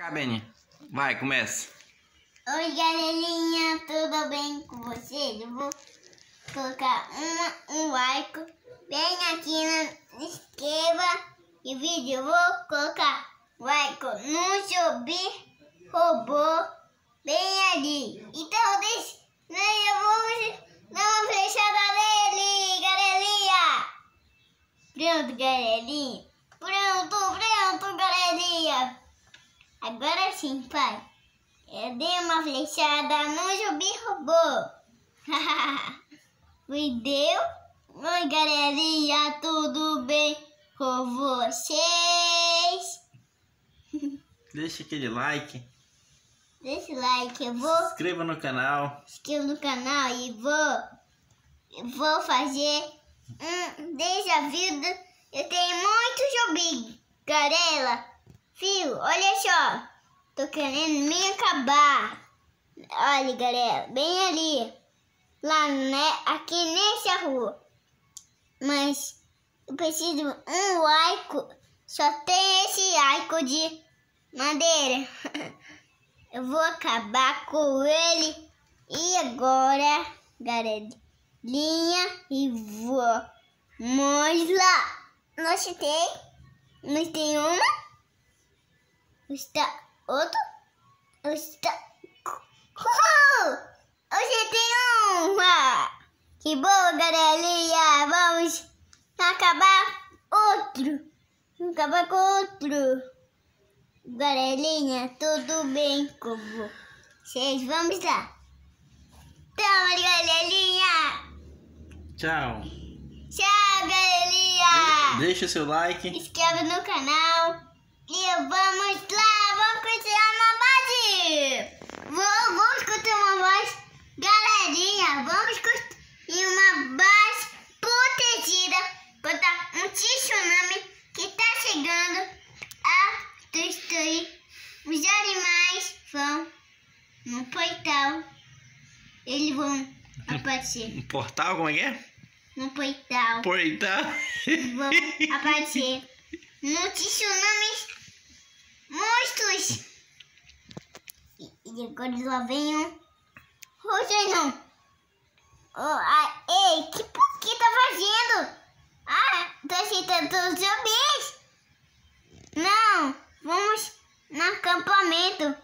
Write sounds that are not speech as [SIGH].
Cabeninha, vai, começa. Oi, galerinha, tudo bem com vocês? Eu vou colocar uma, um like bem aqui na esquerda e vídeo. Eu vou colocar like no subir robô bem ali. Então, deixa, né, eu vou dar uma fechada nele, galerinha. Pronto, galerinha. Pronto, pronto, galerinha. Agora sim, pai. Eu dei uma flechada no Jubi Robô. [LAUGHS] Me deu? Oi, galerinha, tudo bem com vocês? [LAUGHS] Deixa aquele like. Deixa o like, eu vou... Se inscreva no canal. Se inscreva no canal e vou... Vou fazer um a vida. Eu tenho muito Jubi, garela Filho, olha só. Tô querendo me acabar. Olha, galera, bem ali. Lá, né? Aqui nessa rua. Mas eu preciso um arco, Só tem esse arco de madeira. [LAUGHS] Eu vou acabar com ele. E agora, galerinha, e vou. Mas lá, nós tem, nós tem uma está outro, está Uhul! Hoje tem uma! Que boa, galerinha! Vamos acabar outro! Acabar com outro! Galerinha, tudo bem com vocês? Vamos lá! Tamo, então, galerinha! Tchau! Tchau, galerinha! deixa o seu like! Inscreve no canal! E vamos lá, vamos continuar uma base. Vou, vamos curtir uma voz, galerinha. Vamos curtir uma base protegida contra um tsunami que está chegando a destruir. Os animais vão no portal. Eles vão aparecer. Um portal, como é que é? No portal. Portal. Vão aparecer no tsunami monstros. E, agora agora lá vem um... Rogerão. Oh, ah, ei, que por que tá fazendo? Ah, tá aceitando todos os zombies. Não, vamos no acampamento.